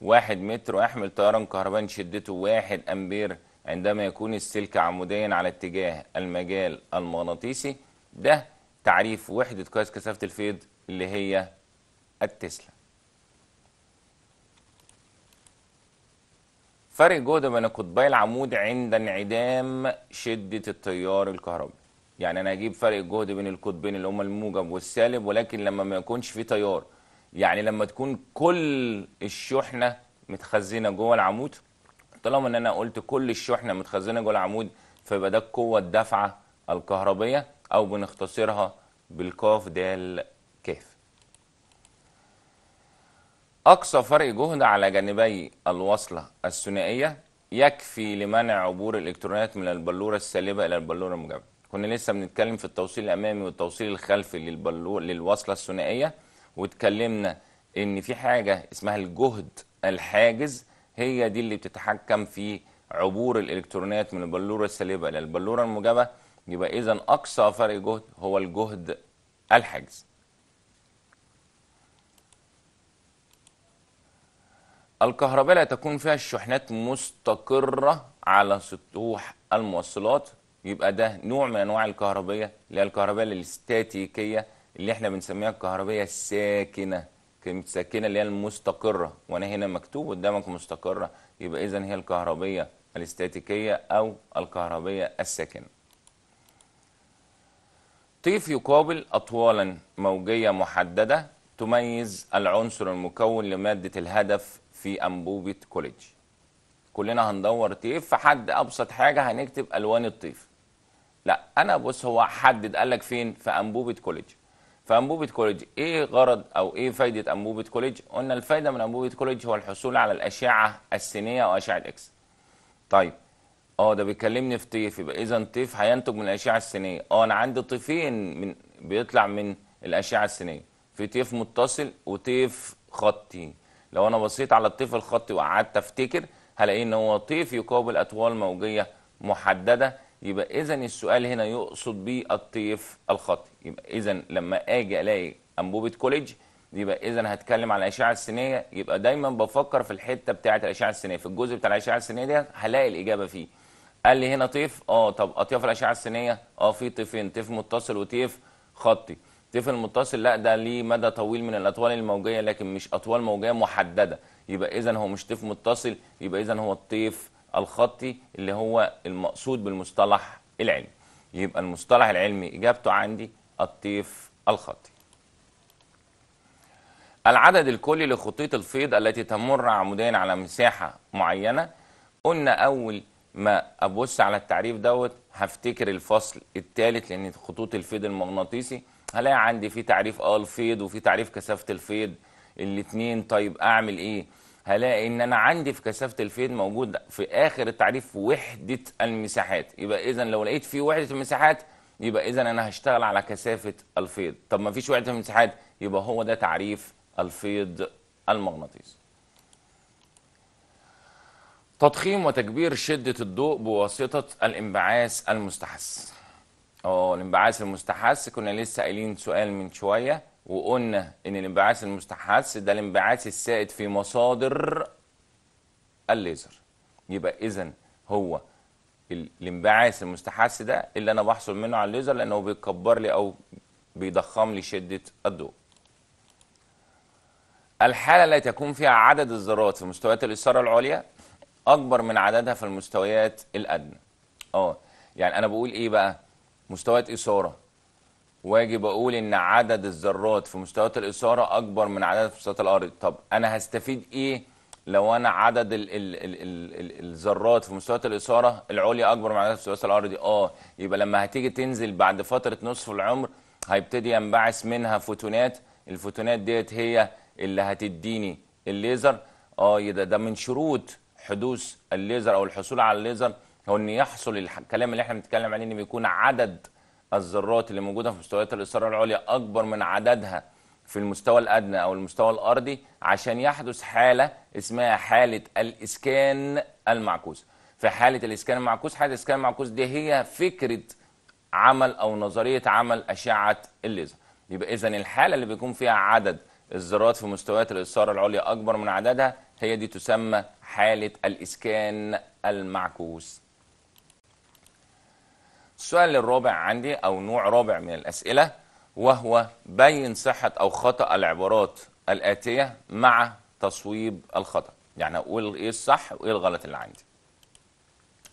واحد متر ويحمل تيارا كهربائي شدته واحد امبير عندما يكون السلك عموديا على اتجاه المجال المغناطيسي ده تعريف وحدة قياس كثافة الفيض اللي هي التسلا فرق جهد بين قطبي العمود عند انعدام شدة التيار الكهربي يعني انا هجيب فرق الجهد بين القطبين اللي هما الموجب والسالب ولكن لما ما يكونش في تيار يعني لما تكون كل الشحنة متخزنة جوه العمود طالما ان انا قلت كل الشحنه متخزنه جوه العمود فيبقى ده القوه الدافعه الكهربيه او بنختصرها بالكاف دال كاف اقصى فرق جهد على جانبي الوصله الثنائيه يكفي لمنع عبور الالكترونات من البلوره السالبه الى البلوره المجاوره كنا لسه بنتكلم في التوصيل الامامي والتوصيل الخلفي للبلور للوصله الثنائيه واتكلمنا ان في حاجه اسمها الجهد الحاجز هي دي اللي بتتحكم في عبور الالكترونات من البلوره السالبه الى البلوره الموجبه يبقى اذا اقصى فرق جهد هو الجهد الحاجز الكهرباء لا تكون فيها الشحنات مستقرة على سطوح الموصلات يبقى ده نوع من انواع الكهربية اللي هي الكهرباء الاستاتيكية اللي احنا بنسميها الكهربية الساكنة كلمه ساكنه اللي هي المستقره وانا هنا مكتوب قدامك مستقره يبقى اذا هي الكهربيه الاستاتيكيه او الكهربيه الساكنه طيف يقابل اطوالا موجيه محدده تميز العنصر المكون لماده الهدف في انبوبه كوليدج كلنا هندور طيف فحد ابسط حاجه هنكتب الوان الطيف لا انا بص هو حدد قال لك فين في انبوبه كوليدج فانبوبه كوليدج ايه غرض او ايه فايده انبوبه كوليدج قلنا الفايده من انبوبه كوليدج هو الحصول على الاشعه السينيه او اشعه اكس طيب اه ده بيكلمني في طيف يبقى اذا طيف هينتج من الاشعه السينيه اه انا عندي طيفين من بيطلع من الاشعه السينيه في طيف متصل وطيف خطي لو انا بصيت على الطيف الخطي وقعدت افتكر هلاقي ان هو طيف يقابل اطوال موجيه محدده يبقى إذا السؤال هنا يقصد بيه الطيف الخطي يبقى إذا لما أجي ألاقي أنبوبة كوليدج يبقى إذا هتكلم على الأشعة السينية يبقى دايما بفكر في الحتة بتاعة الأشعة السينية في الجزء بتاع الأشعة السينية دي هلاقي الإجابة فيه قال لي هنا طيف اه طب اطياف الاشعه السينيه اه في طيفين طيف متصل وطيف خطي الطيف المتصل لا ده ليه مدى طويل من الاطوال الموجيه لكن مش اطوال موجيه محدده يبقى اذا هو مش طيف متصل يبقى اذا هو الطيف الخطي اللي هو المقصود بالمصطلح العلمي يبقى المصطلح العلمي إجابته عندي الطيف الخطي العدد الكلي لخطوط الفيض التي تمر عمودين على مساحة معينة قلنا أول ما أبص على التعريف دوت هفتكر الفصل الثالث لأن خطوط الفيض المغناطيسي هلاقي عندي في تعريف اه الفيض وفي تعريف كثافة الفيض الاثنين طيب أعمل إيه؟ هلاقي ان انا عندي في كثافه الفيد موجود في اخر التعريف وحده المساحات يبقى اذا لو لقيت في وحده المساحات يبقى اذا انا هشتغل على كثافه الفيض طب ما فيش وحده المساحات يبقى هو ده تعريف الفيض المغناطيسي تضخيم وتكبير شدة الضوء بواسطة الانبعاث المستحث. اه الانبعاث المستحث كنا لسه قايلين سؤال من شوية وقلنا ان الانبعاث المستحث ده الانبعاث السائد في مصادر الليزر يبقى اذا هو الانبعاث المستحث ده اللي انا بحصل منه على الليزر لانه بيكبر لي او بيضخم لي شده الضوء الحاله التي يكون فيها عدد الذرات في مستويات الاثاره العليا اكبر من عددها في المستويات الادنى اه يعني انا بقول ايه بقى مستويات اثاره واجب اقول ان عدد الذرات في مستويات الاثاره اكبر من عدد في مستويات الارض طب انا هستفيد ايه لو انا عدد الذرات في مستويات الاثاره العليا اكبر من عدد في مستويات الارض اه يبقى لما هتيجي تنزل بعد فتره نصف العمر هيبتدي ينبعث منها فوتونات الفوتونات ديت هي اللي هتديني الليزر اه يبقى ده من شروط حدوث الليزر او الحصول على الليزر هو ان يحصل الكلام اللي احنا بنتكلم عليه ان بيكون عدد الذرات اللي موجوده في مستويات الاثاره العليا اكبر من عددها في المستوى الادنى او المستوى الارضي عشان يحدث حاله اسمها حاله الاسكان المعكوس في حاله الاسكان المعكوس حاله الاسكان المعكوس دي هي فكره عمل او نظريه عمل اشعه الليزر يبقى اذا الحاله اللي بيكون فيها عدد الذرات في مستويات الاثاره العليا اكبر من عددها هي دي تسمى حاله الاسكان المعكوس السؤال الرابع عندي أو نوع رابع من الأسئلة وهو بين صحة أو خطأ العبارات الآتية مع تصويب الخطأ يعني أقول إيه الصح وإيه الغلط اللي عندي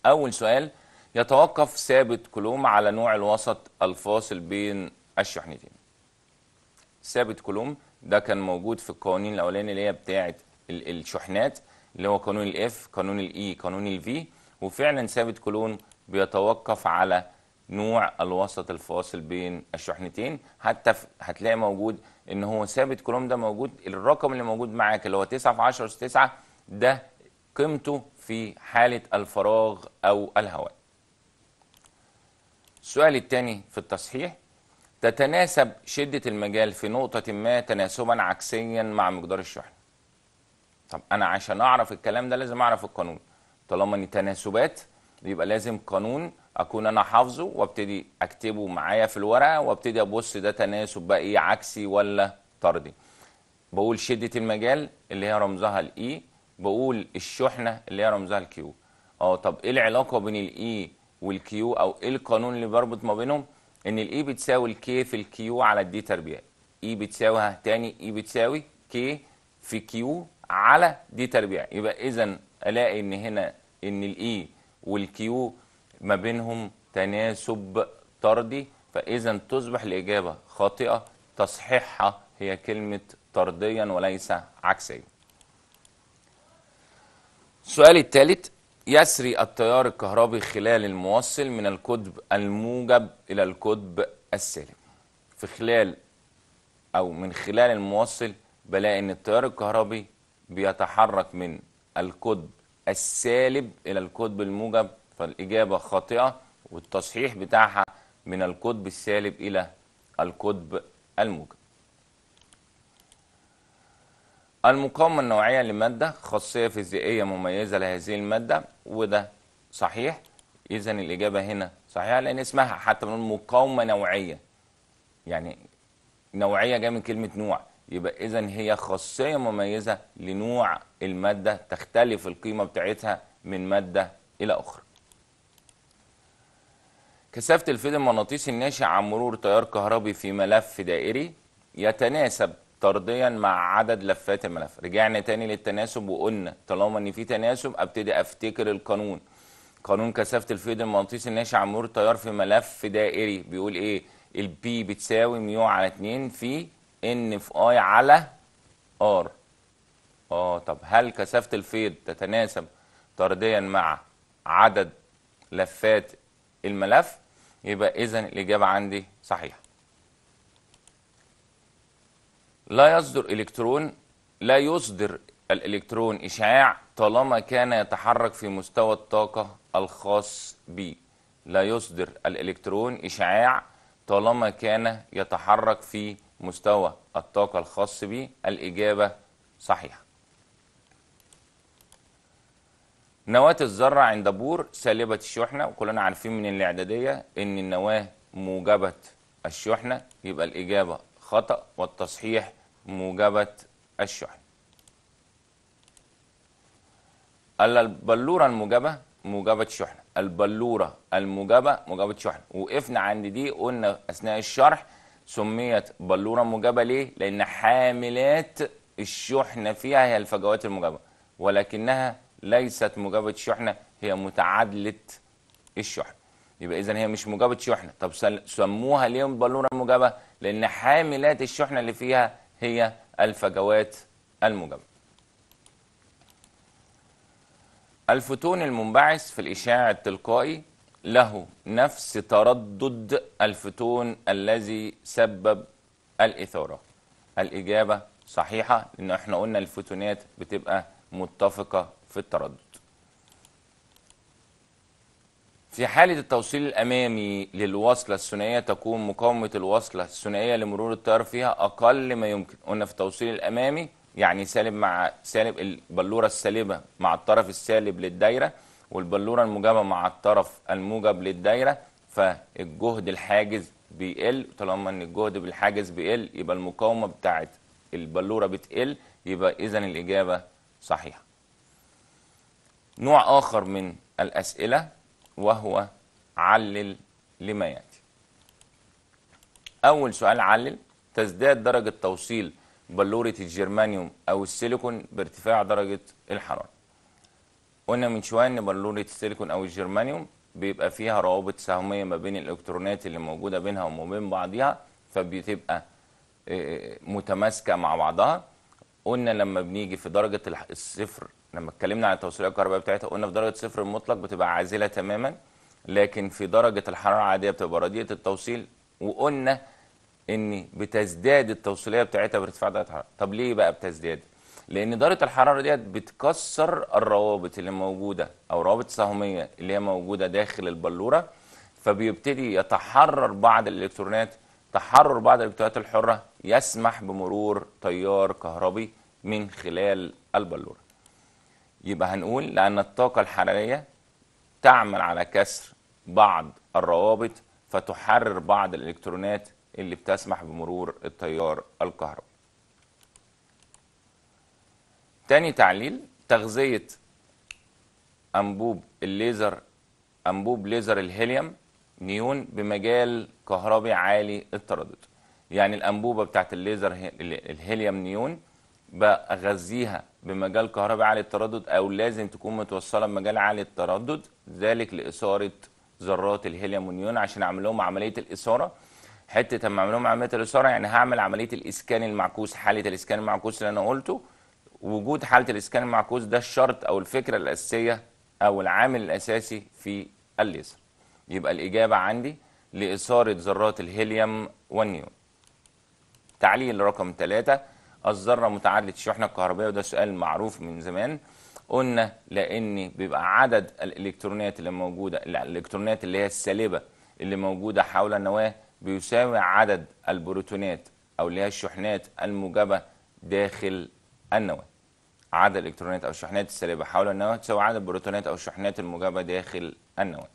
أول سؤال يتوقف ثابت كلوم على نوع الوسط الفاصل بين الشحنتين ثابت كلوم ده كان موجود في القوانين الاولاني اللي هي بتاعه الشحنات اللي هو قانون الاف قانون الاي e، قانون الفي وفعلا ثابت كولوم بيتوقف على نوع الوسط الفاصل بين الشحنتين حتى هتلاقي موجود ان هو ثابت كروم ده موجود الرقم اللي موجود معاك اللي هو 9 في 10 أس 9 ده قيمته في حالة الفراغ أو الهواء السؤال الثاني في التصحيح تتناسب شدة المجال في نقطة ما تناسبا عكسيا مع مقدار الشحن طب أنا عشان أعرف الكلام ده لازم أعرف القانون طالما إن تناسبات يبقى لازم قانون اكون انا حافظه وابتدي اكتبه معايا في الورقه وابتدي ابص ده تناسب بقى ايه عكسي ولا طردي بقول شده المجال اللي هي رمزها الاي e، بقول الشحنه اللي هي رمزها الكيو اه طب ايه العلاقه بين الاي e والكيو او ايه القانون اللي بربط ما بينهم ان الاي e بتساوي الكي في الكيو على الدي تربيع اي بتساوي ها تاني اي بتساوي كي في كيو على دي تربيع يبقى اذا الاقي ان هنا ان الاي والكيو ما بينهم تناسب طردي فإذا تصبح الإجابة خاطئة تصحيحها هي كلمة طرديا وليس عكسيا السؤال الثالث يسري التيار الكهربي خلال الموصل من القطب الموجب إلى القطب السالب في خلال أو من خلال الموصل بلاقي إن التيار الكهربي بيتحرك من القطب السالب إلى القطب الموجب فالإجابة خاطئة والتصحيح بتاعها من القطب السالب إلى القطب الموجب المقاومة النوعية لمادة خاصية فيزيائية مميزة لهذه المادة وده صحيح إذا الإجابة هنا صحيحة لأن اسمها حتى من مقاومة نوعية يعني نوعية جاية من كلمة نوع يبقى إذا هي خاصية مميزة لنوع المادة تختلف القيمة بتاعتها من مادة إلى أخرى كثافة الفيض المغناطيسي الناشئ عن مرور تيار كهربي في ملف دائري يتناسب طرديا مع عدد لفات الملف رجعنا تاني للتناسب وقلنا طالما ان في تناسب ابتدي افتكر القانون قانون كثافة الفيض المغناطيسي الناشئ عن مرور تيار في ملف دائري بيقول ايه البي بتساوي ميو على 2 في ان في اي على ار اه طب هل كثافة الفيض تتناسب طرديا مع عدد لفات الملف يبقى إذا الإجابة عندي صحيحة لا يصدر إلكترون لا يصدر الإلكترون إشعاع طالما كان يتحرك في مستوى الطاقة الخاص به لا يصدر الإلكترون إشعاع طالما كان يتحرك في مستوى الطاقة الخاص به الإجابة صحيحة نواة الذرة عند بور سالبة الشحنة وكلنا عارفين من الإعدادية إن النواة موجبة الشحنة يبقى الإجابة خطأ والتصحيح موجبة الشحنة البلورة الموجبة موجبة شحنة البلورة الموجبة موجبة شحنة وقفنا عند دي قلنا أثناء الشرح سميت بلورة موجبة ليه؟ لأن حاملات الشحنة فيها هي الفجوات الموجبة ولكنها ليست موجبة شحنة هي متعادلة الشحنة يبقى إذا هي مش موجبة شحنة طب سموها ليه بالونة موجبة لأن حاملات الشحنة اللي فيها هي الفجوات الموجبة الفوتون المنبعث في الإشعاع التلقائي له نفس تردد الفوتون الذي سبب الإثارة الإجابة صحيحة لأن احنا قلنا الفوتونات بتبقى متفقة في التردد في حالة التوصيل الأمامي للوصلة الثنائية تكون مقاومة الوصلة الثنائية لمرور التيار فيها أقل ما يمكن قلنا في التوصيل الأمامي يعني سالب مع سالب البلورة السالبة مع الطرف السالب للدايرة والبلورة الموجبة مع الطرف الموجب للدايرة فالجهد الحاجز بيقل طالما ان الجهد بالحاجز بيقل يبقى المقاومة بتاعت البلورة بتقل يبقى إذا الإجابة صحيحة نوع آخر من الأسئلة وهو علل لما يأتي أول سؤال علل تزداد درجة توصيل بلورة الجرمانيوم أو السيليكون بارتفاع درجة الحرارة قلنا من شوية إن بلورة السيليكون أو الجرمانيوم بيبقى فيها روابط سهمية ما بين الإلكترونات اللي موجودة بينها وما بين بعضها فبتبقى آه، متماسكة مع بعضها قلنا لما بنيجي في درجه الصفر لما اتكلمنا عن التوصيليه الكهربائيه بتاعتها قلنا في درجه صفر المطلق بتبقى عازله تماما لكن في درجه الحراره العاديه بتبقى رديئة التوصيل وقلنا ان بتزداد التوصيليه بتاعتها بارتفاع درجه الحراره طب ليه بقى بتزداد لان درجه الحراره ديت بتكسر الروابط اللي موجوده او روابط سهميه اللي هي موجوده داخل البلوره فبيبتدي يتحرر بعض الالكترونات تحرر بعض الالكتروهات الحرة يسمح بمرور تيار كهربي من خلال البلورة يبقى هنقول لأن الطاقة الحرارية تعمل على كسر بعض الروابط فتحرر بعض الإلكترونات اللي بتسمح بمرور التيار الكهربي تاني تعليل تغذية أنبوب الليزر أنبوب ليزر الهيليوم نيون بمجال كهربي عالي التردد يعني الانبوبه بتاعت الليزر الهيليوم نيون بغذيها بمجال كهربي عالي التردد او لازم تكون متوصله بمجال عالي التردد ذلك لاثاره ذرات الهيليوم والنيون عشان اعمل لهم عمليه الاثاره حته اما اعمل لهم عمليه الاثاره يعني هعمل عمليه الاسكان المعكوس حاله الاسكان المعكوس اللي انا قلته وجود حاله الاسكان المعكوس ده الشرط او الفكره الاساسيه او العامل الاساسي في الليزر يبقى الإجابة عندي لإثارة ذرات الهيليوم والنيون تعليل رقم ثلاثة الذرة متعادلة الشحنة الكهربائية وده سؤال معروف من زمان قلنا لأن بيبقى عدد الإلكترونات اللي موجودة الإلكترونات اللي هي السالبة اللي موجودة حول النواة بيساوي عدد البروتونات أو اللي هي الشحنات الموجبة داخل النواة عدد الإلكترونات أو الشحنات السالبة حول النواة تساوي عدد البروتونات أو الشحنات الموجبة داخل النواة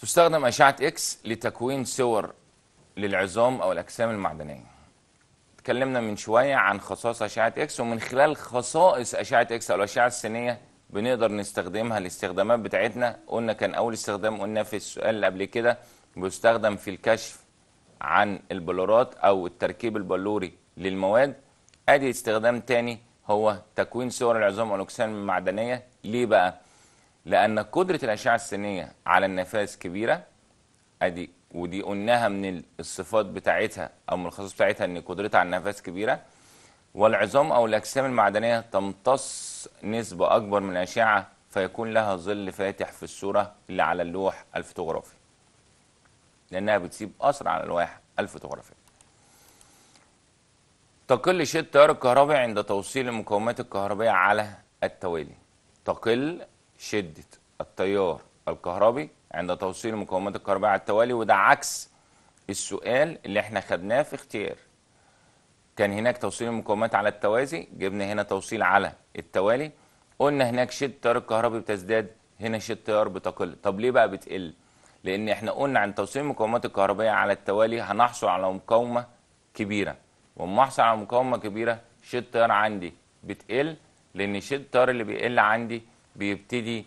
تستخدم أشعة إكس لتكوين صور للعظام أو الأجسام المعدنية اتكلمنا من شوية عن خصائص أشعة إكس ومن خلال خصائص أشعة إكس أو الأشعة السينية بنقدر نستخدمها الاستخدامات بتاعتنا قلنا كان أول استخدام قلنا في السؤال اللي قبل كده بيستخدم في الكشف عن البلورات أو التركيب البلوري للمواد أدي استخدام تاني هو تكوين صور العظام أو الأجسام المعدنية ليه بقى؟ لأن قدرة الأشعة السينية على النفاذ كبيرة أدي ودي قلناها من الصفات بتاعتها أو من الخصائص بتاعتها إن قدرتها على النفاذ كبيرة والعظام أو الأجسام المعدنية تمتص نسبة أكبر من الأشعة فيكون لها ظل فاتح في الصورة اللي على اللوح الفوتوغرافي لأنها بتسيب أثر على اللوح الفوتوغرافية تقل شدة التيار الكهربي عند توصيل المقاومات الكهربية على التوالي تقل شدة التيار الكهربي عند توصيل المقومات الكهربائية على التوالي وده عكس السؤال اللي احنا خدناه في اختيار كان هناك توصيل المقومات على التوازي جبنا هنا توصيل على التوالي قلنا هناك شدة التيار الكهربي بتزداد هنا شدة التيار بتقل طب ليه بقى بتقل لان احنا قلنا عن توصيل المقومات الكهربائية على التوالي هنحصل على مقاومة كبيرة واما احصل على مقاومة كبيرة شدة التيار عندي بتقل لان شدة التيار اللي بيقل عندي بيبتدي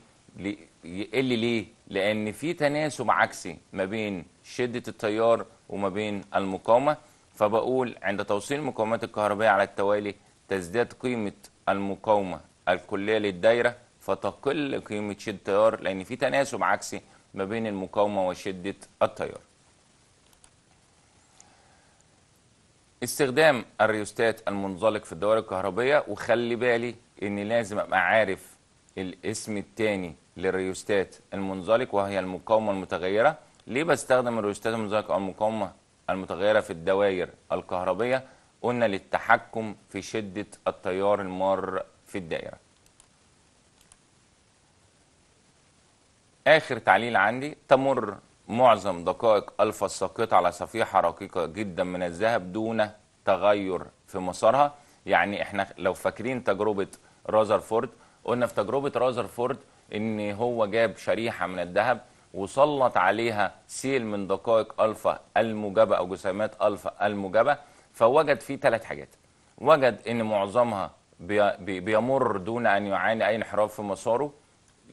يقل ليه؟ لأن في تناسب عكسي ما بين شدة التيار وما بين المقاومة فبقول عند توصيل المقاومات الكهربائية على التوالي تزداد قيمة المقاومة الكلية للدايرة فتقل قيمة شدة التيار لأن في تناسب عكسي ما بين المقاومة وشدة التيار استخدام الريوستات المنزلق في الدوائر الكهربية وخلي بالي ان لازم ابقى عارف الاسم الثاني للريوستات المنزلق وهي المقاومة المتغيرة ليه بستخدم الريوستات المنزلق أو المقاومة المتغيرة في الدوائر الكهربية قلنا للتحكم في شدة التيار المار في الدائرة آخر تعليل عندي تمر معظم دقائق ألفا الساقطة على صفيحة رقيقة جدا من الذهب دون تغير في مسارها يعني احنا لو فاكرين تجربة رازرفورد قلنا في تجربة رازرفورد ان هو جاب شريحة من الذهب وسلط عليها سيل من دقائق الفا الموجبة او جسيمات الفا الموجبة فوجد فيه ثلاث حاجات وجد ان معظمها بيمر دون ان يعاني اي انحراف في مساره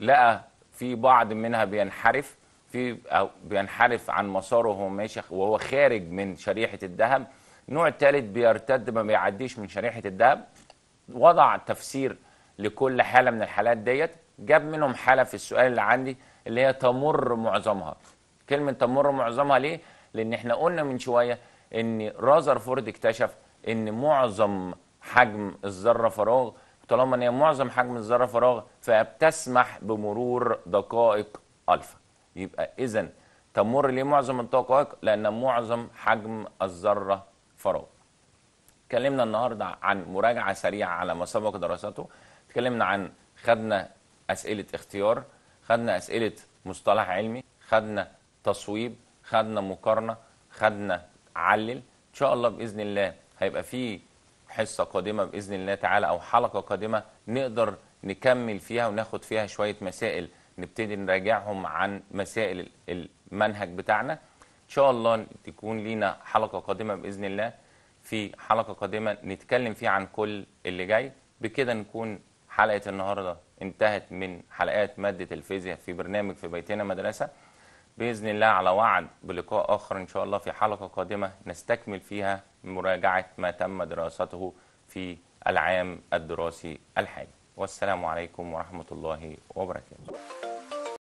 لقى في بعض منها بينحرف في أو بينحرف عن مساره وهو ماشي وهو خارج من شريحه الذهب النوع الثالث بيرتد ما بيعديش من شريحه الذهب وضع تفسير لكل حاله من الحالات ديت جاب منهم حاله في السؤال اللي عندي اللي هي تمر معظمها كلمه تمر معظمها ليه لان احنا قلنا من شويه ان رازرفورد اكتشف ان معظم حجم الذره فراغ طالما ان هي معظم حجم الذره فراغ فبتسمح بمرور دقائق الفا يبقى اذا تمر ليه معظم الدقائق لان معظم حجم الذره فراغ اتكلمنا النهارده عن مراجعه سريعه على ما سبق دراسته اتكلمنا عن خدنا اسئله اختيار خدنا اسئله مصطلح علمي خدنا تصويب خدنا مقارنه خدنا علل ان شاء الله باذن الله هيبقى في حصه قادمه باذن الله تعالى او حلقه قادمه نقدر نكمل فيها وناخد فيها شويه مسائل نبتدي نراجعهم عن مسائل المنهج بتاعنا ان شاء الله تكون لينا حلقه قادمه باذن الله في حلقه قادمه نتكلم فيها عن كل اللي جاي بكده نكون حلقة النهاردة انتهت من حلقات مادة الفيزياء في برنامج في بيتنا مدرسة بإذن الله على وعد بلقاء آخر إن شاء الله في حلقة قادمة نستكمل فيها مراجعة ما تم دراسته في العام الدراسي الحالي والسلام عليكم ورحمة الله وبركاته